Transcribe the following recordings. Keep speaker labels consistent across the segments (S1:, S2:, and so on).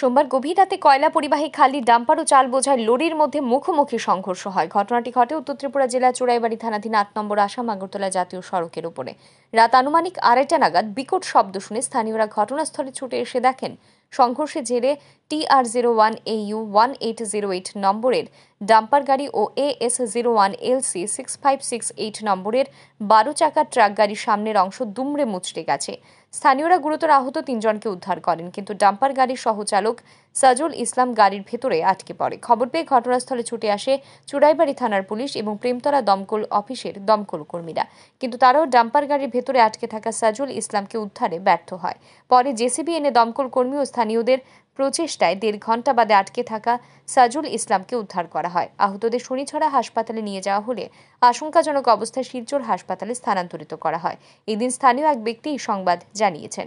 S1: সোমবার গভীর রাতে কয়লা পরিবাহী খালি ডাম্পার ও চাল বোঝায় লরির মধ্যে মুখোমুখি সংঘর্ষ হয় ঘটনাটি ঘটে উত্তর ত্রিপুরা জেলা চোরাইবাড়ি থানাধীন আট নম্বর আসাম আগরতলা জাতীয় সড়কের উপরে রাত আনুমানিক আড়াইটা নাগাদ বিকট শব্দ শুনে স্থানীয়রা ঘটনাস্থলে ছুটে এসে দেখেন সংঘর্ষের জেরে T R zero one A U one eight zero eight নম্বরের ডাম্পার গাড়ি ও A S zero one L C six five six eight নম্বরের বারো চাকার ট্রাক গাড়ির সামনের অংশ দুমড়ে মুচড়ে গেছে স্থানীয়রা গুরুতর আহত তিনজনকে উদ্ধার করেন কিন্তু ডাম্পার গাড়ির সহচালক সাজুল ইসলাম গাড়ির ভেতরে আটকে পড়ে খবর পেয়ে ঘটনাস্থলে ছুটে আসে চুড়াইবাড়ি থানার পুলিশ এবং প্রেমতলা দমকল অফিসের দমকল কর্মীরা কিন্তু তারাও ডাম্পার গাড়ির ভেতরে আটকে থাকা সাজুল ইসলামকে উদ্ধারে ব্যর্থ হয় পরে জেসিবি এনে দমকল কর্মী ও স্থানীয়দের প্রচেষ্টায় দেড় ঘণ্টা বাদে আটকে থাকা সাজুল ইসলামকে উদ্ধার করা হয় আহতদের শনিছড়া হাসপাতালে নিয়ে যাওয়া হলে আশঙ্কাজনক অবস্থায় শিলচর হাসপাতালে স্থানান্তরিত করা হয় এদিন স্থানীয় এক ব্যক্তি সংবাদ জানিয়েছেন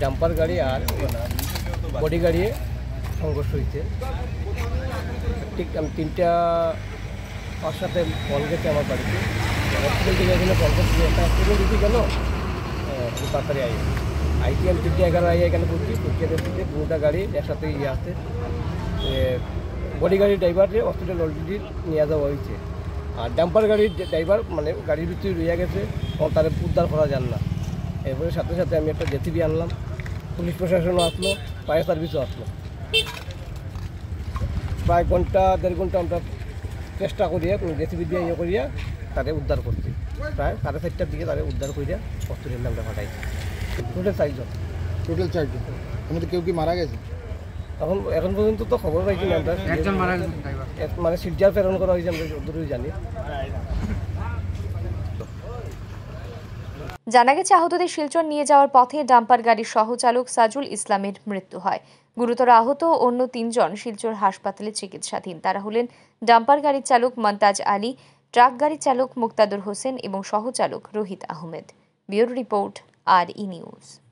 S2: ডাম্পার গাড়ি আর বডি গাড়ি সংঘর্ষ হয়েছে ঠিক আমি তিনটা সাথে কল গেছে আমার বাড়িতে হসপিটাল থেকে এখানে কল করছি একটা হসপিটাল দিতে গেল তাড়াতাড়ি আই আইটিএম তিনটে এগারো আই এখানে করছি কুচিয়াতে দিতে পুরোটা গাড়ি একসাথে ইয়ে আসতে বডি গাড়ির ড্রাইভারকে হসপিটাল অলরেডি নিয়ে যাওয়া হয়েছে আর ডাম্পার গাড়ির ড্রাইভার মানে গাড়ির ভিতরে রয়ে গেছে তাদের উদ্ধার করা যান না এরপরে সাথে সাথে আমি একটা জেসিবি আনলাম পুলিশ প্রশাসনও আসলো ফায়ার সার্ভিসও আসলো প্রায় ঘন্টা দেড় ঘন্টা আমরা চেষ্টা করিয়া কোনো জেসিবি দিয়ে ইয়ে করিয়া তাদের উদ্ধার করছি প্রায় সাড়ে চারটার দিকে তাদের উদ্ধার করিয়া হসপিটালে আমরা পাঠাইছি টোটাল চারজন টোটাল চারজন আমাদের কেউ কি মারা গেছে এখন পর্যন্ত তো খবর পাইছি না আমরা একজন মারা গেছে মানে প্রেরণ করা হয়েছে আমরা যতটুকু জানি
S1: জানা গেছে আহতদের শিলচর নিয়ে যাওয়ার পথে ডাম্পার গাড়ির সহচালক সাজুল ইসলামের মৃত্যু হয় গুরুতর আহত অন্য তিনজন শিলচর হাসপাতালে চিকিৎসাধীন তারা হলেন ডাম্পার গাড়ির চালক মন্তাজ আলী ট্রাক গাড়ির চালক মুক্তাদুর হোসেন এবং সহচালক Rohit Ahmed bureau report are in